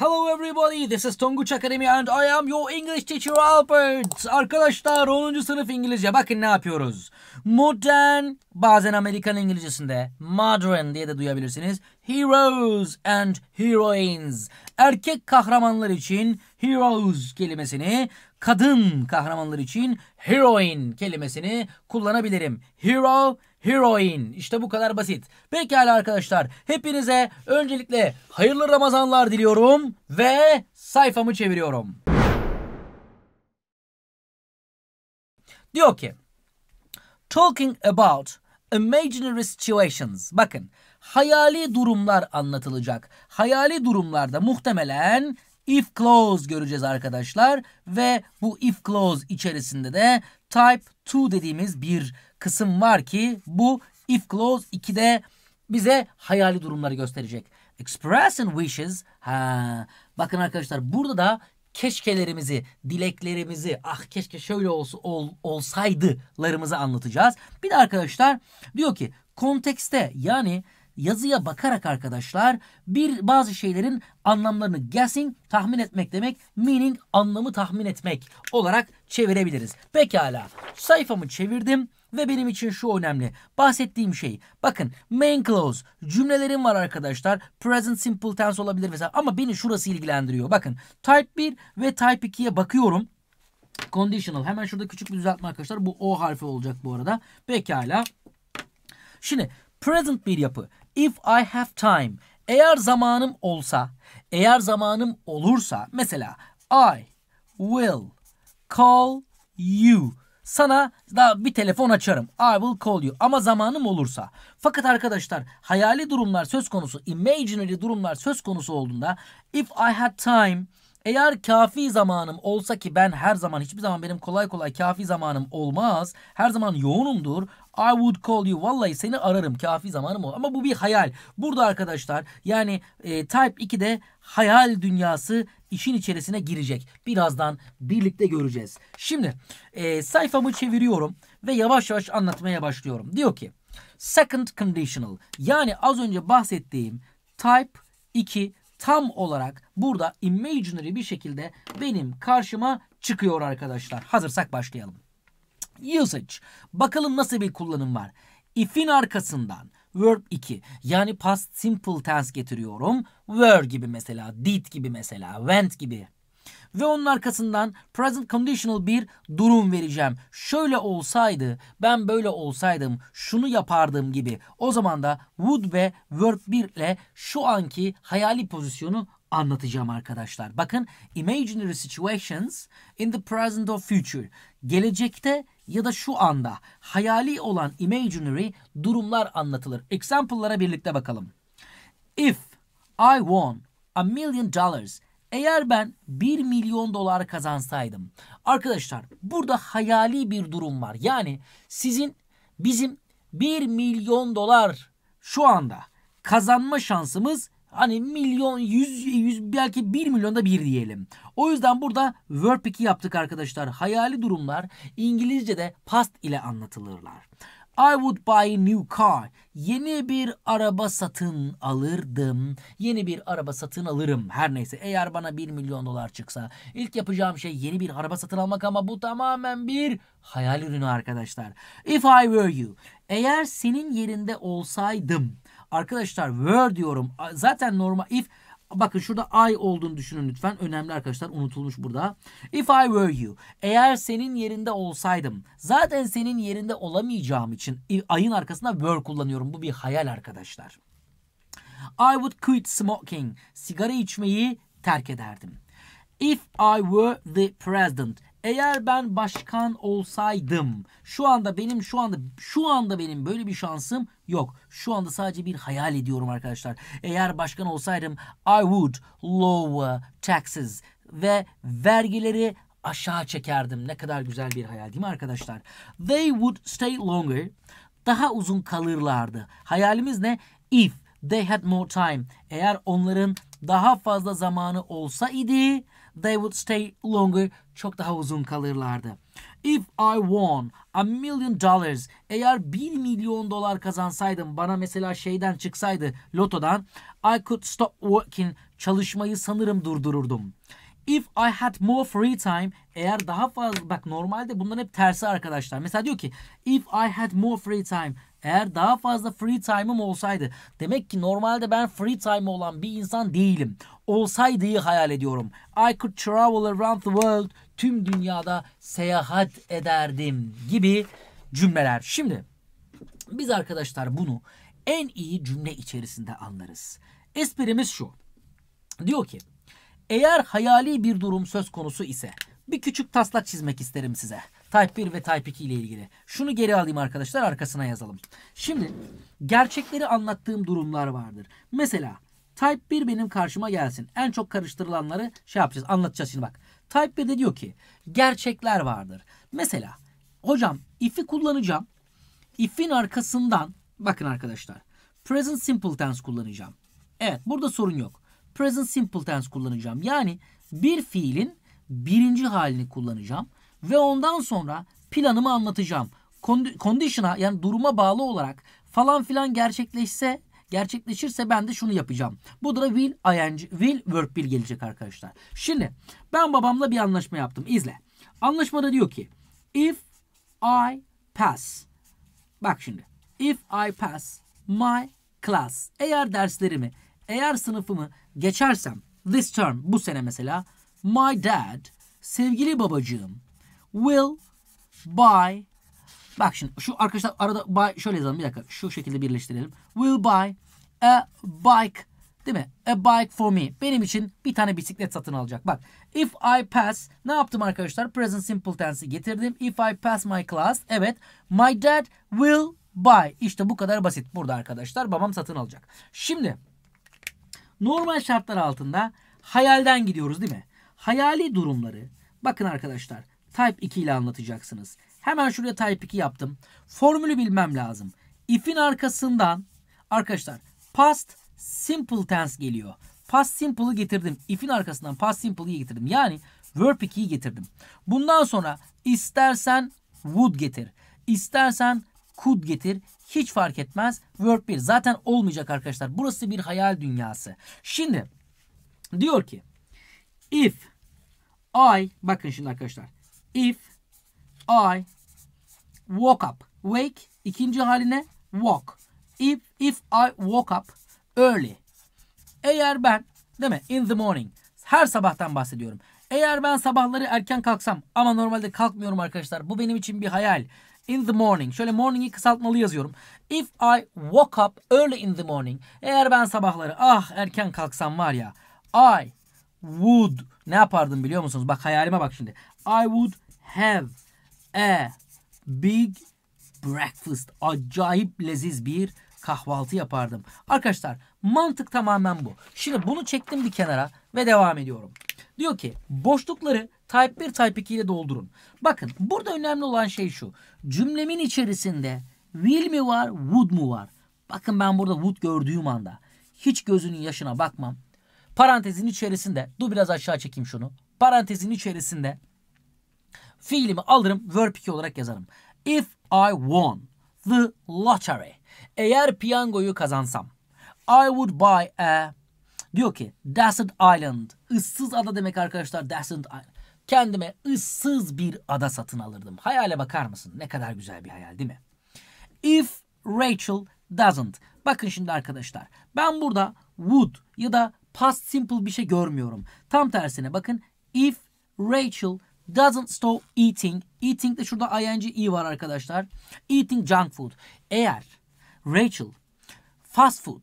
Hello everybody, this is Tonguç Academy and I am your English teacher Albert. Arkadaşlar 10. sınıf İngilizce bakın ne yapıyoruz. Modern, bazen Amerikan İngilizcesinde modern diye de duyabilirsiniz. Heroes and heroines. Erkek kahramanlar için heroes kelimesini, kadın kahramanlar için heroine kelimesini kullanabilirim. Hero Heroin. İşte bu kadar basit. Pekala arkadaşlar. Hepinize öncelikle hayırlı Ramazanlar diliyorum ve sayfamı çeviriyorum. Diyor ki Talking about imaginary situations. Bakın hayali durumlar anlatılacak. Hayali durumlarda muhtemelen if clause göreceğiz arkadaşlar ve bu if clause içerisinde de type 2 dediğimiz bir kısım var ki bu if clause 2'de bize hayali durumları gösterecek. Expressing wishes. Ha. Bakın arkadaşlar burada da keşkelerimizi, dileklerimizi, ah keşke şöyle olsa, ol, olsaydılarımızı anlatacağız. Bir de arkadaşlar diyor ki kontekste yani yazıya bakarak arkadaşlar bir bazı şeylerin anlamlarını guessing tahmin etmek demek meaning anlamı tahmin etmek olarak çevirebiliriz. Pekala sayfamı çevirdim. Ve benim için şu önemli. Bahsettiğim şey. Bakın main clause cümlelerim var arkadaşlar. Present simple tense olabilir mesela Ama beni şurası ilgilendiriyor. Bakın type 1 ve type 2'ye bakıyorum. Conditional. Hemen şurada küçük bir düzeltme arkadaşlar. Bu O harfi olacak bu arada. Pekala. Şimdi present bir yapı. If I have time. Eğer zamanım olsa, eğer zamanım olursa mesela I will call you sana da bir telefon açarım. I will call you. Ama zamanım olursa. Fakat arkadaşlar hayali durumlar söz konusu, imaginary durumlar söz konusu olduğunda if I had time eğer kafi zamanım olsa ki ben her zaman hiçbir zaman benim kolay kolay kafi zamanım olmaz. Her zaman yoğunumdur. I would call you. Vallahi seni ararım kafi zamanım olur. Ama bu bir hayal. Burada arkadaşlar yani e, Type 2'de hayal dünyası işin içerisine girecek. Birazdan birlikte göreceğiz. Şimdi e, sayfamı çeviriyorum ve yavaş yavaş anlatmaya başlıyorum. Diyor ki second conditional yani az önce bahsettiğim type 2 tam olarak burada imaginary bir şekilde benim karşıma çıkıyor arkadaşlar. Hazırsak başlayalım. Usage. Bakalım nasıl bir kullanım var. If'in arkasından verb 2. Yani past simple tense getiriyorum. Were gibi mesela, did gibi mesela, went gibi. Ve onun arkasından present conditional bir durum vereceğim. Şöyle olsaydı, ben böyle olsaydım, şunu yapardım gibi. O zaman da would ve verb 1 ile şu anki hayali pozisyonu anlatacağım arkadaşlar. Bakın imaginary situations in the present of future. Gelecekte ya da şu anda hayali olan imaginary durumlar anlatılır. Example'lara birlikte bakalım. If I won a million dollars eğer ben 1 milyon dolar kazansaydım. Arkadaşlar burada hayali bir durum var. Yani sizin bizim 1 milyon dolar şu anda kazanma şansımız Hani milyon, yüz, yüz belki bir milyonda bir diyelim. O yüzden burada verb 2 yaptık arkadaşlar. Hayali durumlar İngilizce'de past ile anlatılırlar. I would buy a new car. Yeni bir araba satın alırdım. Yeni bir araba satın alırım. Her neyse eğer bana 1 milyon dolar çıksa ilk yapacağım şey yeni bir araba satın almak ama bu tamamen bir hayal ürünü arkadaşlar. If I were you. Eğer senin yerinde olsaydım. Arkadaşlar were diyorum. Zaten normal if Bakın şurada I olduğunu düşünün lütfen. Önemli arkadaşlar unutulmuş burada. If I were you. Eğer senin yerinde olsaydım. Zaten senin yerinde olamayacağım için ayın arkasında were kullanıyorum. Bu bir hayal arkadaşlar. I would quit smoking. Sigara içmeyi terk ederdim. If I were the president. Eğer ben başkan olsaydım şu anda benim şu anda şu anda benim böyle bir şansım yok. Şu anda sadece bir hayal ediyorum arkadaşlar. Eğer başkan olsaydım I would lower taxes ve vergileri aşağı çekerdim. Ne kadar güzel bir hayal değil mi arkadaşlar? They would stay longer. Daha uzun kalırlardı. Hayalimiz ne? If they had more time. Eğer onların daha fazla zamanı olsa idi they would stay longer, çok daha uzun kalırlardı. If I won a million dollars, eğer 1 milyon dolar kazansaydım, bana mesela şeyden çıksaydı, lotodan, I could stop working, çalışmayı sanırım durdururdum. If I had more free time, eğer daha fazla bak normalde bunların hep tersi arkadaşlar. Mesela diyor ki if I had more free time, eğer daha fazla free time'ım olsaydı. Demek ki normalde ben free time olan bir insan değilim. Olsaydı'yı hayal ediyorum. I could travel around the world. Tüm dünyada seyahat ederdim gibi cümleler. Şimdi biz arkadaşlar bunu en iyi cümle içerisinde anlarız. Esprimiz şu. Diyor ki eğer hayali bir durum söz konusu ise bir küçük taslak çizmek isterim size. Type 1 ve Type 2 ile ilgili. Şunu geri alayım arkadaşlar arkasına yazalım. Şimdi gerçekleri anlattığım durumlar vardır. Mesela Type 1 benim karşıma gelsin. En çok karıştırılanları şey yapacağız anlatacağız şimdi bak. Type de diyor ki gerçekler vardır. Mesela hocam if'i kullanacağım. If'in arkasından bakın arkadaşlar present simple tense kullanacağım. Evet burada sorun yok. Present simple tense kullanacağım. Yani bir fiilin birinci halini kullanacağım. Ve ondan sonra planımı anlatacağım. Condition'a yani duruma bağlı olarak falan filan gerçekleşse gerçekleşirse ben de şunu yapacağım. Bu da will ing will work bir gelecek arkadaşlar. Şimdi ben babamla bir anlaşma yaptım. İzle. Anlaşmada diyor ki if I pass bak şimdi if I pass my class eğer derslerimi eğer sınıfımı geçersem this term bu sene mesela my dad sevgili babacığım will buy bak şimdi şu arkadaşlar arada buy şöyle yazalım bir dakika şu şekilde birleştirelim. Will buy a bike değil mi? A bike for me. Benim için bir tane bisiklet satın alacak. Bak if I pass ne yaptım arkadaşlar? Present simple tense'i getirdim. If I pass my class evet my dad will buy. işte bu kadar basit burada arkadaşlar. Babam satın alacak. Şimdi normal şartlar altında hayalden gidiyoruz değil mi? Hayali durumları bakın arkadaşlar Type 2 ile anlatacaksınız. Hemen şuraya Type 2 yaptım. Formülü bilmem lazım. If'in arkasından arkadaşlar past simple tense geliyor. Past simple'ı getirdim. If'in arkasından past simple'ı getirdim. Yani verb 2'yi getirdim. Bundan sonra istersen would getir. İstersen could getir. Hiç fark etmez. Verb 1 zaten olmayacak arkadaşlar. Burası bir hayal dünyası. Şimdi diyor ki if I bakın şimdi arkadaşlar If I woke up. Wake ikinci haline walk. If, if I woke up early. Eğer ben değil mi? In the morning. Her sabahtan bahsediyorum. Eğer ben sabahları erken kalksam ama normalde kalkmıyorum arkadaşlar. Bu benim için bir hayal. In the morning. Şöyle morning'i kısaltmalı yazıyorum. If I woke up early in the morning. Eğer ben sabahları ah erken kalksam var ya. I would ne yapardım biliyor musunuz? Bak hayalime bak şimdi. I would have a big breakfast. Acayip leziz bir kahvaltı yapardım. Arkadaşlar mantık tamamen bu. Şimdi bunu çektim bir kenara ve devam ediyorum. Diyor ki boşlukları type 1 type 2 ile doldurun. Bakın burada önemli olan şey şu. Cümlemin içerisinde will mi var would mu var? Bakın ben burada would gördüğüm anda hiç gözünün yaşına bakmam. Parantezin içerisinde dur biraz aşağı çekeyim şunu. Parantezin içerisinde fiilimi alırım verb 2 olarak yazarım. If I won the lottery. Eğer piyangoyu kazansam I would buy a diyor ki Desert Island. ıssız ada demek arkadaşlar Desert Island. Kendime ıssız bir ada satın alırdım. Hayale bakar mısın? Ne kadar güzel bir hayal değil mi? If Rachel doesn't. Bakın şimdi arkadaşlar. Ben burada would ya da past simple bir şey görmüyorum. Tam tersine bakın if Rachel doesn't stop eating. Eating de şurada ing i var arkadaşlar. Eating junk food. Eğer Rachel fast food,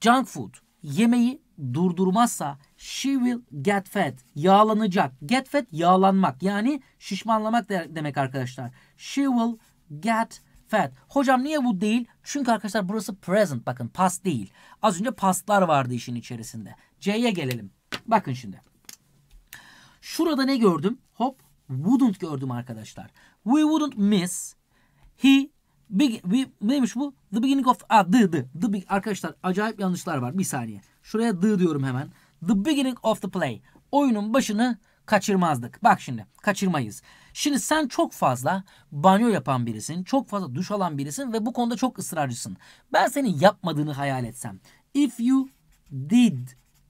junk food yemeği durdurmazsa she will get fat. Yağlanacak. Get fat yağlanmak. Yani şişmanlamak demek arkadaşlar. She will get fat. Hocam niye bu değil? Çünkü arkadaşlar burası present bakın past değil. Az önce pastlar vardı işin içerisinde. C'ye gelelim. Bakın şimdi. Şurada ne gördüm? Hop wouldn't gördüm arkadaşlar. We wouldn't miss. He big, we, neymiş bu? The beginning of ah, the, the, the big, arkadaşlar acayip yanlışlar var. Bir saniye. Şuraya the diyorum hemen. The beginning of the play. Oyunun başını kaçırmazdık. Bak şimdi kaçırmayız. Şimdi sen çok fazla banyo yapan birisin. Çok fazla duş alan birisin ve bu konuda çok ısrarcısın. Ben senin yapmadığını hayal etsem. If you did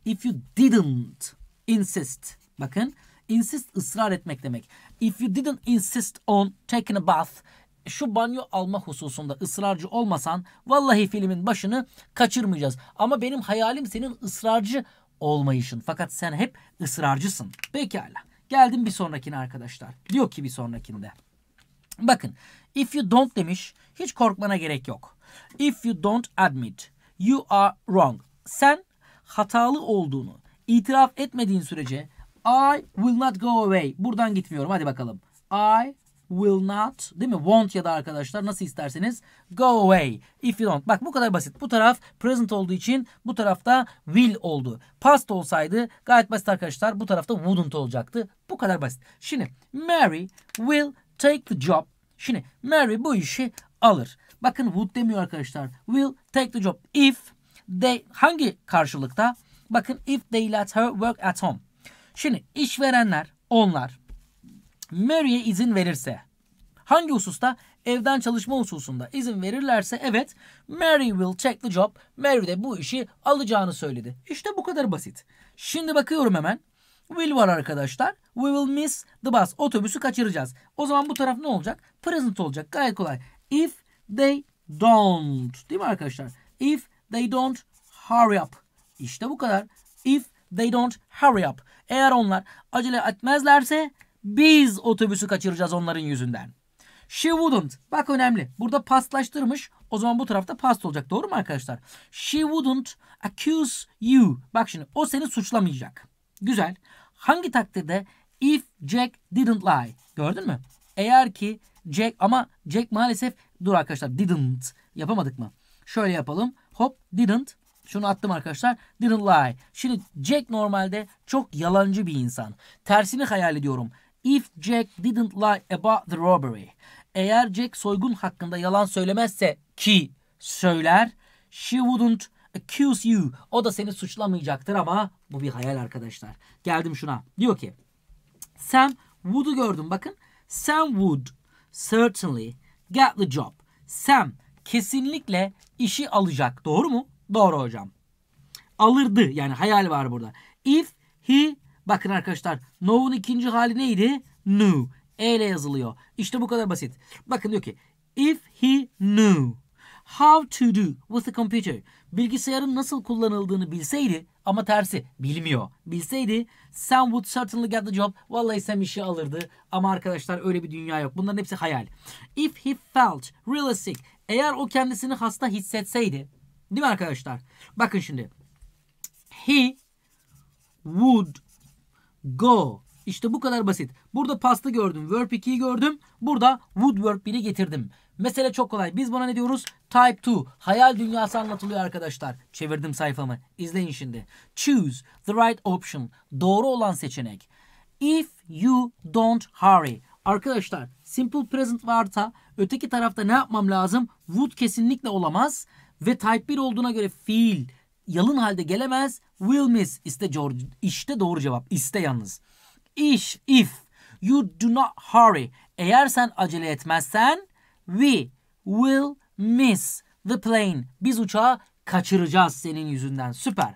If you didn't insist. Bakın insist ısrar etmek demek. If you didn't insist on taking a bath şu banyo alma hususunda ısrarcı olmasan vallahi filmin başını kaçırmayacağız. Ama benim hayalim senin ısrarcı olmayışın. Fakat sen hep ısrarcısın. Pekala. Geldim bir sonrakine arkadaşlar. Diyor ki bir sonrakinde. Bakın. If you don't demiş. Hiç korkmana gerek yok. If you don't admit. You are wrong. Sen hatalı olduğunu itiraf etmediğin sürece I will not go away. Buradan gitmiyorum. Hadi bakalım. I will not değil mi? want ya da arkadaşlar nasıl isterseniz go away if you don't. Bak bu kadar basit. Bu taraf present olduğu için bu tarafta will oldu. Past olsaydı gayet basit arkadaşlar. Bu tarafta wouldn't olacaktı. Bu kadar basit. Şimdi Mary will take the job. Şimdi Mary bu işi alır. Bakın would demiyor arkadaşlar. Will take the job if They hangi karşılıkta? Bakın if they let her work at home. Şimdi işverenler onlar Mary'e izin verirse hangi hususta? Evden çalışma hususunda izin verirlerse evet Mary will take the job. Mary de bu işi alacağını söyledi. İşte bu kadar basit. Şimdi bakıyorum hemen. Will var arkadaşlar. We will miss the bus. Otobüsü kaçıracağız. O zaman bu taraf ne olacak? Present olacak. Gayet kolay. If they don't. Değil mi arkadaşlar? If they don't hurry up. İşte bu kadar. If they don't hurry up. Eğer onlar acele etmezlerse biz otobüsü kaçıracağız onların yüzünden. She wouldn't. Bak önemli. Burada pastlaştırmış. O zaman bu tarafta past olacak. Doğru mu arkadaşlar? She wouldn't accuse you. Bak şimdi o seni suçlamayacak. Güzel. Hangi takdirde? If Jack didn't lie. Gördün mü? Eğer ki Jack ama Jack maalesef dur arkadaşlar didn't yapamadık mı? Şöyle yapalım. Hop didn't. Şunu attım arkadaşlar. Didn't lie. Şimdi Jack normalde çok yalancı bir insan. Tersini hayal ediyorum. If Jack didn't lie about the robbery. Eğer Jack soygun hakkında yalan söylemezse ki söyler. She wouldn't accuse you. O da seni suçlamayacaktır ama bu bir hayal arkadaşlar. Geldim şuna. Diyor ki Sam Wood'u gördüm bakın. Sam would certainly get the job. Sam kesinlikle işi alacak. Doğru mu? Doğru hocam. Alırdı yani hayal var burada. If he bakın arkadaşlar no'un ikinci hali neydi? Knew. E ile yazılıyor. İşte bu kadar basit. Bakın diyor ki if he knew how to do with the computer bilgisayarın nasıl kullanıldığını bilseydi ama tersi bilmiyor. Bilseydi sen would certainly get the job. Vallahi Sam işi alırdı. Ama arkadaşlar öyle bir dünya yok. Bunların hepsi hayal. If he felt realistic eğer o kendisini hasta hissetseydi. Değil mi arkadaşlar? Bakın şimdi. He would go. İşte bu kadar basit. Burada pastı gördüm. Verb 2'yi gördüm. Burada would verb 1'i getirdim. Mesele çok kolay. Biz buna ne diyoruz? Type 2. Hayal dünyası anlatılıyor arkadaşlar. Çevirdim sayfamı. İzleyin şimdi. Choose the right option. Doğru olan seçenek. If you don't hurry. Arkadaşlar simple present varsa öteki tarafta ne yapmam lazım? Would kesinlikle olamaz. Ve type 1 olduğuna göre fiil yalın halde gelemez. Will miss. İşte, işte doğru cevap. İste yalnız. If, if you do not hurry. Eğer sen acele etmezsen we will miss the plane. Biz uçağı kaçıracağız senin yüzünden. Süper.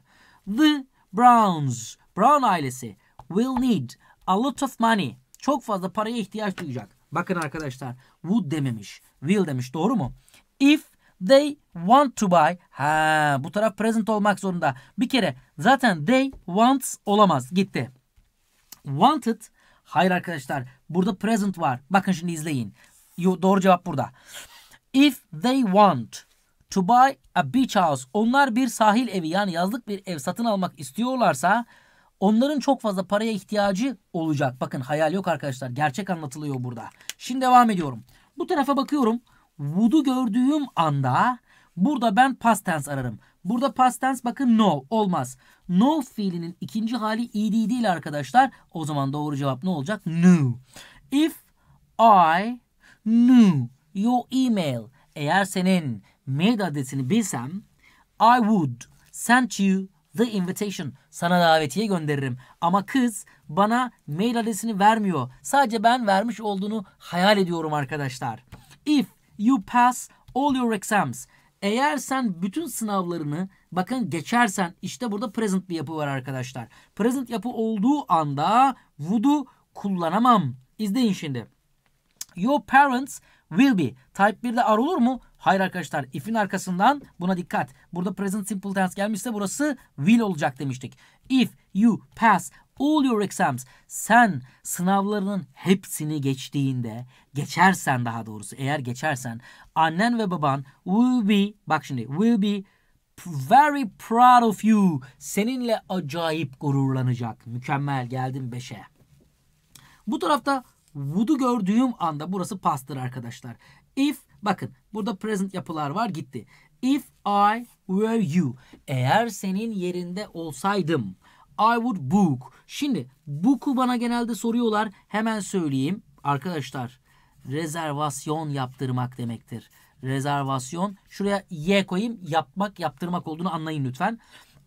The Browns. Brown ailesi will need a lot of money çok fazla paraya ihtiyaç duyacak. Bakın arkadaşlar would dememiş. Will demiş doğru mu? If they want to buy. Ha, bu taraf present olmak zorunda. Bir kere zaten they wants olamaz. Gitti. Wanted. Hayır arkadaşlar. Burada present var. Bakın şimdi izleyin. Doğru cevap burada. If they want to buy a beach house. Onlar bir sahil evi yani yazlık bir ev satın almak istiyorlarsa Onların çok fazla paraya ihtiyacı olacak. Bakın hayal yok arkadaşlar. Gerçek anlatılıyor burada. Şimdi devam ediyorum. Bu tarafa bakıyorum. Wood'u gördüğüm anda burada ben past tense ararım. Burada past tense bakın no olmaz. No fiilinin ikinci hali ed değil arkadaşlar. O zaman doğru cevap ne olacak? No. If I knew your email. Eğer senin mail adresini bilsem I would send you the invitation sana davetiye gönderirim. Ama kız bana mail adresini vermiyor. Sadece ben vermiş olduğunu hayal ediyorum arkadaşlar. If you pass all your exams eğer sen bütün sınavlarını bakın geçersen işte burada present bir yapı var arkadaşlar. Present yapı olduğu anda would'u kullanamam. İzleyin şimdi. Your parents will be. Type 1'de ar olur mu? Hayır arkadaşlar if'in arkasından buna dikkat. Burada present simple tense gelmişse burası will olacak demiştik. If you pass all your exams sen sınavlarının hepsini geçtiğinde geçersen daha doğrusu eğer geçersen annen ve baban will be bak şimdi will be very proud of you seninle acayip gururlanacak. Mükemmel geldim 5'e. Bu tarafta would'u gördüğüm anda burası pastır arkadaşlar. If Bakın burada present yapılar var gitti. If I were you. Eğer senin yerinde olsaydım. I would book. Şimdi book'u bana genelde soruyorlar. Hemen söyleyeyim. Arkadaşlar rezervasyon yaptırmak demektir. Rezervasyon. Şuraya Y koyayım. Yapmak, yaptırmak olduğunu anlayın lütfen.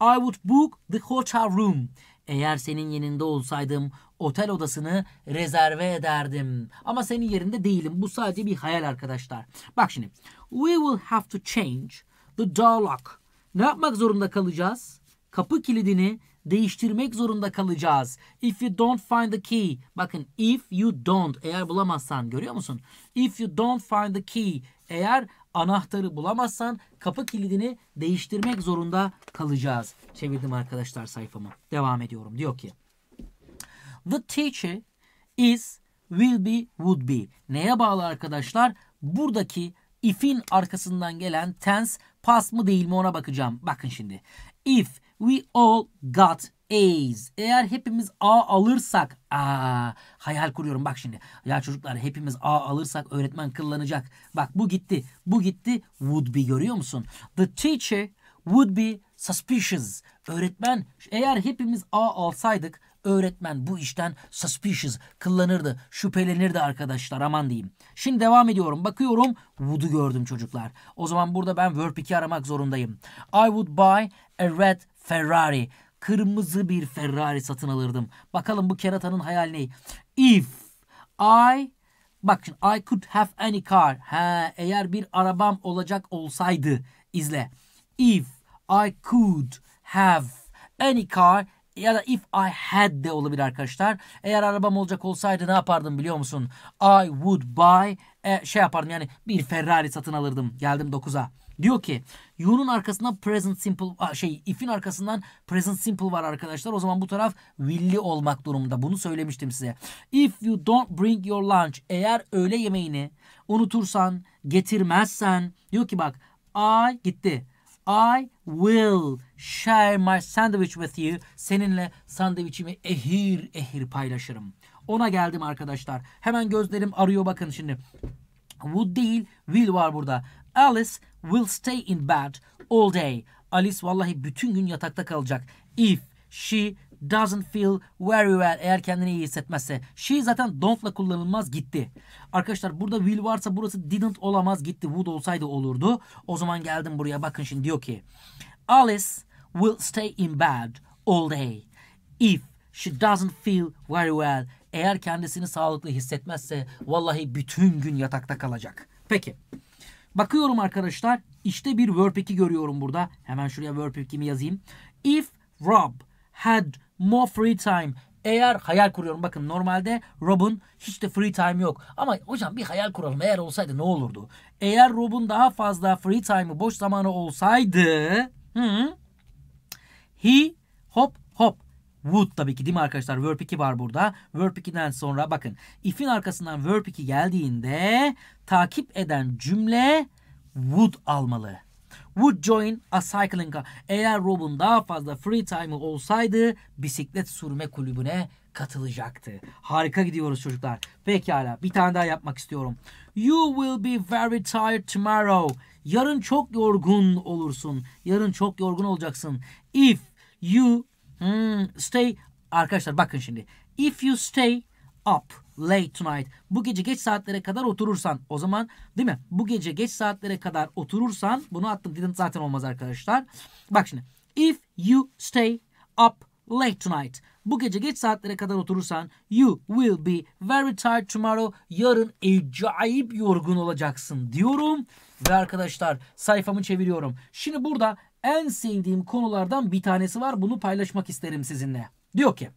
I would book the hotel room. Eğer senin yerinde olsaydım otel odasını rezerve ederdim. Ama senin yerinde değilim. Bu sadece bir hayal arkadaşlar. Bak şimdi. We will have to change the door lock. Ne yapmak zorunda kalacağız? Kapı kilidini değiştirmek zorunda kalacağız. If you don't find the key. Bakın if you don't eğer bulamazsan görüyor musun? If you don't find the key eğer anahtarı bulamazsan kapı kilidini değiştirmek zorunda kalacağız. Çevirdim arkadaşlar sayfamı. Devam ediyorum. Diyor ki The teacher is, will be, would be. Neye bağlı arkadaşlar? Buradaki if'in arkasından gelen tense past mı değil mi ona bakacağım. Bakın şimdi. If we all got A's. Eğer hepimiz A alırsak. Aa, hayal kuruyorum bak şimdi. Ya çocuklar hepimiz A alırsak öğretmen kıllanacak. Bak bu gitti. Bu gitti. Would be görüyor musun? The teacher would be suspicious. Öğretmen eğer hepimiz A alsaydık öğretmen bu işten suspicious kıllanırdı, şüphelenirdi arkadaşlar aman diyeyim. Şimdi devam ediyorum. Bakıyorum would'u gördüm çocuklar. O zaman burada ben verb 2 aramak zorundayım. I would buy a red Ferrari. Kırmızı bir Ferrari satın alırdım. Bakalım bu keratanın hayal ne? If I Bak şimdi I could have any car. Ha, eğer bir arabam olacak olsaydı izle. If I could have any car ya da if I had de olabilir arkadaşlar. Eğer arabam olacak olsaydı ne yapardım biliyor musun? I would buy e, şey yapardım yani bir Ferrari satın alırdım. Geldim 9'a. Diyor ki you'nun arkasından present simple şey if'in arkasından present simple var arkadaşlar. O zaman bu taraf will'i olmak durumunda. Bunu söylemiştim size. If you don't bring your lunch eğer öğle yemeğini unutursan getirmezsen diyor ki bak I gitti. I will share my sandwich with you. Seninle sandviçimi ehir ehir paylaşırım. Ona geldim arkadaşlar. Hemen gözlerim arıyor bakın şimdi. Would değil will var burada. Alice will stay in bed all day. Alice vallahi bütün gün yatakta kalacak. If she doesn't feel very well eğer kendini iyi hissetmezse. She zaten don't'la kullanılmaz gitti. Arkadaşlar burada will varsa burası didn't olamaz gitti. Would olsaydı olurdu. O zaman geldim buraya bakın şimdi diyor ki Alice will stay in bed all day if she doesn't feel very well. Eğer kendisini sağlıklı hissetmezse vallahi bütün gün yatakta kalacak. Peki. Bakıyorum arkadaşlar. İşte bir verb 2 görüyorum burada. Hemen şuraya verb 2'mi yazayım. If Rob had more free time. Eğer hayal kuruyorum bakın normalde Rob'un hiç de free time yok. Ama hocam bir hayal kuralım eğer olsaydı ne olurdu? Eğer Rob'un daha fazla free time'ı boş zamanı olsaydı hı, he hop hop would tabii ki değil mi arkadaşlar? Verb 2 var burada. Verb 2'den sonra bakın if'in arkasından verb 2 geldiğinde takip eden cümle would almalı would join a cycling club. Eğer Rob'un daha fazla free time'ı olsaydı bisiklet sürme kulübüne katılacaktı. Harika gidiyoruz çocuklar. Pekala bir tane daha yapmak istiyorum. You will be very tired tomorrow. Yarın çok yorgun olursun. Yarın çok yorgun olacaksın. If you hmm, stay arkadaşlar bakın şimdi. If you stay up late tonight. Bu gece geç saatlere kadar oturursan o zaman değil mi? Bu gece geç saatlere kadar oturursan bunu attım didn't zaten olmaz arkadaşlar. Bak şimdi if you stay up late tonight. Bu gece geç saatlere kadar oturursan you will be very tired tomorrow. Yarın acayip yorgun olacaksın diyorum. Ve arkadaşlar sayfamı çeviriyorum. Şimdi burada en sevdiğim konulardan bir tanesi var. Bunu paylaşmak isterim sizinle. Diyor ki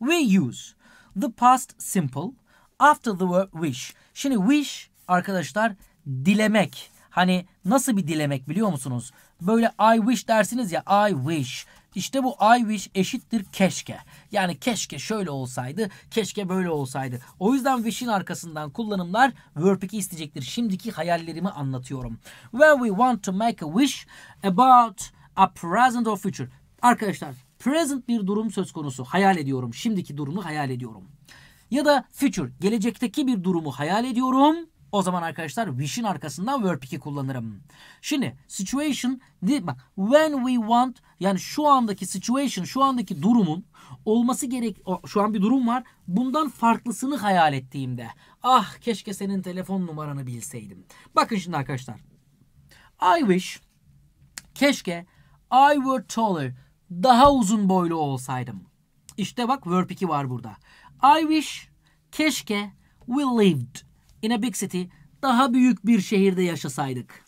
we use The past simple. After the word wish. Şimdi wish arkadaşlar dilemek. Hani nasıl bir dilemek biliyor musunuz? Böyle I wish dersiniz ya I wish. İşte bu I wish eşittir keşke. Yani keşke şöyle olsaydı, keşke böyle olsaydı. O yüzden wish'in arkasından kullanımlar verb 2 isteyecektir. Şimdiki hayallerimi anlatıyorum. When we want to make a wish about a present or future. Arkadaşlar present bir durum söz konusu. Hayal ediyorum. Şimdiki durumu hayal ediyorum. Ya da future, gelecekteki bir durumu hayal ediyorum. O zaman arkadaşlar wish'in arkasından verb 2 kullanırım. Şimdi situation bak when we want yani şu andaki situation şu andaki durumun olması gerek şu an bir durum var. Bundan farklısını hayal ettiğimde ah keşke senin telefon numaranı bilseydim. Bakın şimdi arkadaşlar. I wish keşke I were taller daha uzun boylu olsaydım. İşte bak verb 2 var burada. I wish, keşke we lived in a big city, daha büyük bir şehirde yaşasaydık.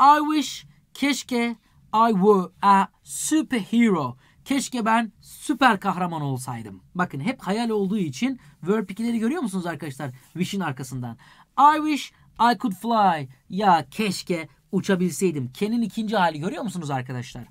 I wish, keşke I were a superhero. Keşke ben süper kahraman olsaydım. Bakın hep hayal olduğu için verb 2'leri görüyor musunuz arkadaşlar? Wish'in arkasından. I wish I could fly. Ya keşke uçabilseydim. Ken'in ikinci hali görüyor musunuz arkadaşlar?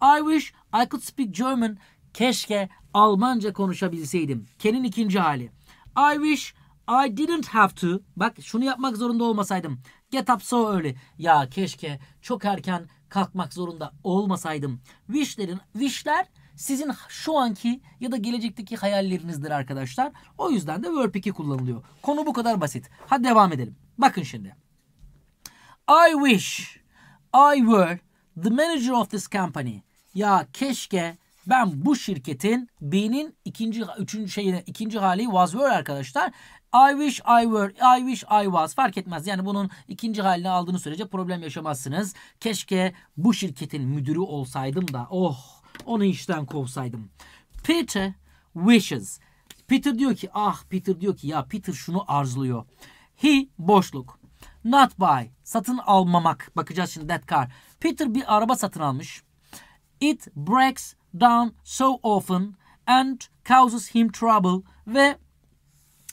I wish I could speak German. Keşke Almanca konuşabilseydim. Ken'in ikinci hali. I wish I didn't have to. Bak şunu yapmak zorunda olmasaydım. Get up so early. Ya keşke çok erken kalkmak zorunda olmasaydım. Wish'lerin wish'ler sizin şu anki ya da gelecekteki hayallerinizdir arkadaşlar. O yüzden de verb 2 kullanılıyor. Konu bu kadar basit. Hadi devam edelim. Bakın şimdi. I wish I were the manager of this company. Ya keşke ben bu şirketin B'nin ikinci üçüncü şeyine ikinci hali was were arkadaşlar. I wish I were, I wish I was fark etmez. Yani bunun ikinci halini aldığınız sürece problem yaşamazsınız. Keşke bu şirketin müdürü olsaydım da oh onu işten kovsaydım. Peter wishes. Peter diyor ki ah Peter diyor ki ya Peter şunu arzuluyor. He boşluk. Not buy. Satın almamak. Bakacağız şimdi that car. Peter bir araba satın almış. It breaks down so often and causes him trouble ve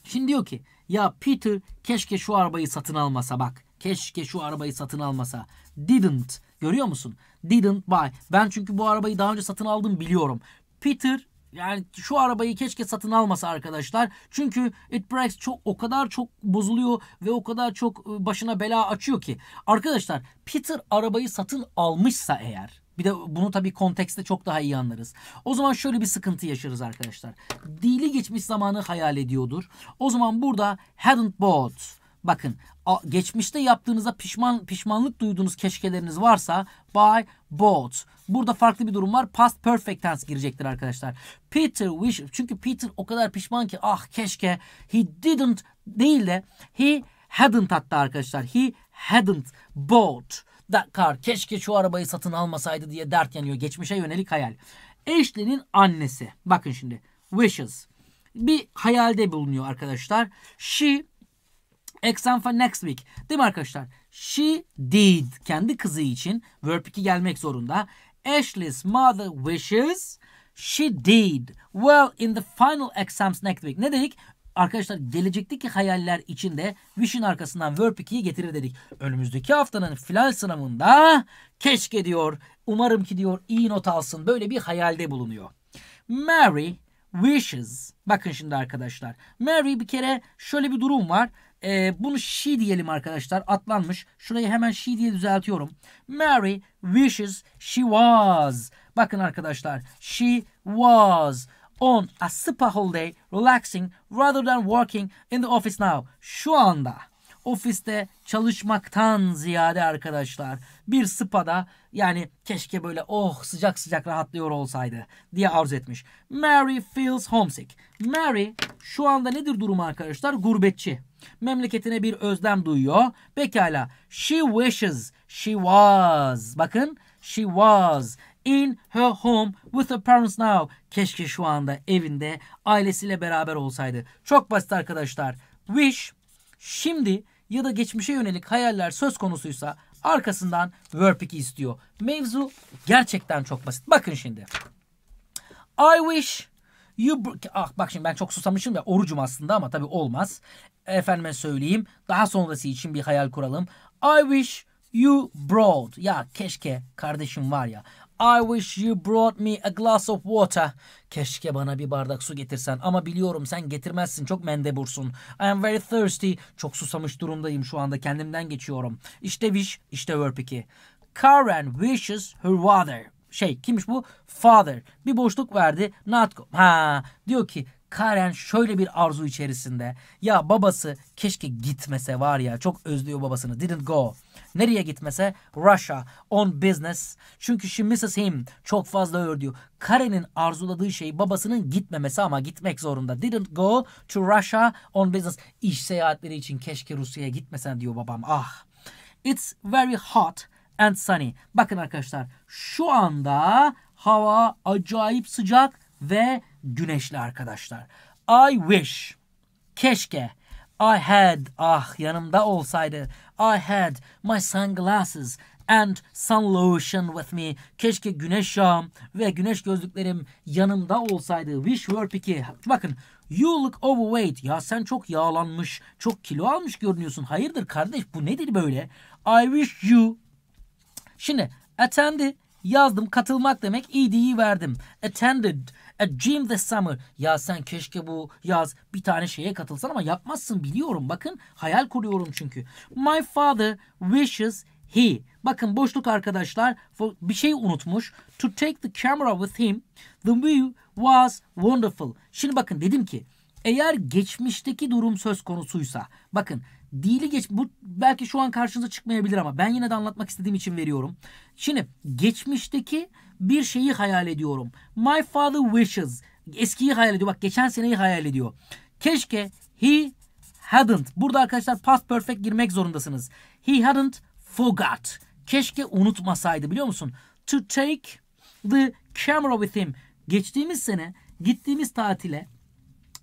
şimdi diyor ki ya Peter keşke şu arabayı satın almasa bak. Keşke şu arabayı satın almasa. Didn't. Görüyor musun? Didn't buy. Ben çünkü bu arabayı daha önce satın aldım biliyorum. Peter yani şu arabayı keşke satın almasa arkadaşlar. Çünkü it breaks çok o kadar çok bozuluyor ve o kadar çok ıı, başına bela açıyor ki. Arkadaşlar Peter arabayı satın almışsa eğer bir de bunu tabii kontekste çok daha iyi anlarız. O zaman şöyle bir sıkıntı yaşarız arkadaşlar. Dili geçmiş zamanı hayal ediyordur. O zaman burada hadn't bought. Bakın geçmişte yaptığınızda pişman pişmanlık duyduğunuz keşkeleriniz varsa by bought. Burada farklı bir durum var. Past perfect tense girecektir arkadaşlar. Peter wish çünkü Peter o kadar pişman ki ah keşke he didn't değil de he hadn't hatta arkadaşlar. He hadn't bought Dakar keşke şu arabayı satın almasaydı diye dert yanıyor. Geçmişe yönelik hayal. Ashley'nin annesi. Bakın şimdi. Wishes. Bir hayalde bulunuyor arkadaşlar. She exam for next week. Değil mi arkadaşlar? She did. Kendi kızı için verb 2 gelmek zorunda. Ashley's mother wishes she did well in the final exams next week. Ne dedik? arkadaşlar gelecekteki hayaller içinde Wish'in arkasından Verb 2'yi getirir dedik. Önümüzdeki haftanın final sınavında keşke diyor, umarım ki diyor iyi not alsın böyle bir hayalde bulunuyor. Mary wishes. Bakın şimdi arkadaşlar. Mary bir kere şöyle bir durum var. Ee, bunu she diyelim arkadaşlar. Atlanmış. Şurayı hemen she diye düzeltiyorum. Mary wishes she was. Bakın arkadaşlar. She was on a spa holiday, relaxing rather than working in the office now. Şu anda ofiste çalışmaktan ziyade arkadaşlar bir spada yani keşke böyle oh sıcak sıcak rahatlıyor olsaydı diye arz etmiş. Mary feels homesick. Mary şu anda nedir durumu arkadaşlar? Gurbetçi. Memleketine bir özlem duyuyor. Pekala. She wishes she was. Bakın she was in her home with her parents now. Keşke şu anda evinde ailesiyle beraber olsaydı. Çok basit arkadaşlar. Wish şimdi ya da geçmişe yönelik hayaller söz konusuysa arkasından verb istiyor. Mevzu gerçekten çok basit. Bakın şimdi. I wish you... Ah bak şimdi ben çok susamışım ya orucum aslında ama tabii olmaz. Efendime söyleyeyim. Daha sonrası için bir hayal kuralım. I wish you broad. Ya keşke kardeşim var ya. I wish you brought me a glass of water. Keşke bana bir bardak su getirsen ama biliyorum sen getirmezsin çok mendebursun. I am very thirsty. Çok susamış durumdayım şu anda kendimden geçiyorum. İşte wish işte verb 2. Karen wishes her father. Şey kimmiş bu? Father. Bir boşluk verdi. Not go. ha diyor ki Karen şöyle bir arzu içerisinde. Ya babası keşke gitmese var ya çok özlüyor babasını. Didn't go. Nereye gitmese? Russia on business. Çünkü she misses him. Çok fazla ördüyor. Karen'in arzuladığı şey babasının gitmemesi ama gitmek zorunda. Didn't go to Russia on business. İş seyahatleri için keşke Rusya'ya gitmesen diyor babam. Ah. It's very hot and sunny. Bakın arkadaşlar şu anda hava acayip sıcak ve güneşli arkadaşlar. I wish. Keşke. I had. Ah yanımda olsaydı. I had my sunglasses and sun lotion with me. Keşke güneş yağım ve güneş gözlüklerim yanımda olsaydı. Wish verb 2. Bakın You look overweight. Ya sen çok yağlanmış, çok kilo almış görünüyorsun. Hayırdır kardeş bu nedir böyle? I wish you. Şimdi attended yazdım. Katılmak demek. ed'yi verdim. Attended A gym the summer. Ya sen keşke bu yaz bir tane şeye katılsan ama yapmazsın biliyorum. Bakın hayal kuruyorum çünkü. My father wishes he. Bakın boşluk arkadaşlar bir şey unutmuş. To take the camera with him. The view was wonderful. Şimdi bakın dedim ki eğer geçmişteki durum söz konusuysa bakın dili geç bu belki şu an karşınıza çıkmayabilir ama ben yine de anlatmak istediğim için veriyorum. Şimdi geçmişteki bir şeyi hayal ediyorum. My father wishes. Eskiyi hayal ediyor. Bak geçen seneyi hayal ediyor. Keşke he hadn't. Burada arkadaşlar past perfect girmek zorundasınız. He hadn't forgot. Keşke unutmasaydı biliyor musun? To take the camera with him. Geçtiğimiz sene gittiğimiz tatile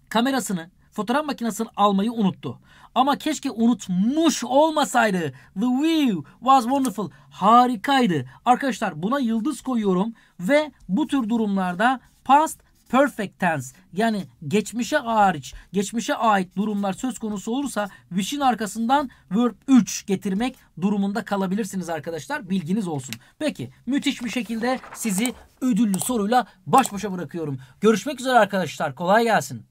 kamerasını fotoğraf makinesini almayı unuttu. Ama keşke unutmuş olmasaydı. The view was wonderful. Harikaydı. Arkadaşlar buna yıldız koyuyorum ve bu tür durumlarda past perfect tense yani geçmişe hariç geçmişe ait durumlar söz konusu olursa wish'in arkasından verb 3 getirmek durumunda kalabilirsiniz arkadaşlar bilginiz olsun. Peki müthiş bir şekilde sizi ödüllü soruyla baş başa bırakıyorum. Görüşmek üzere arkadaşlar kolay gelsin.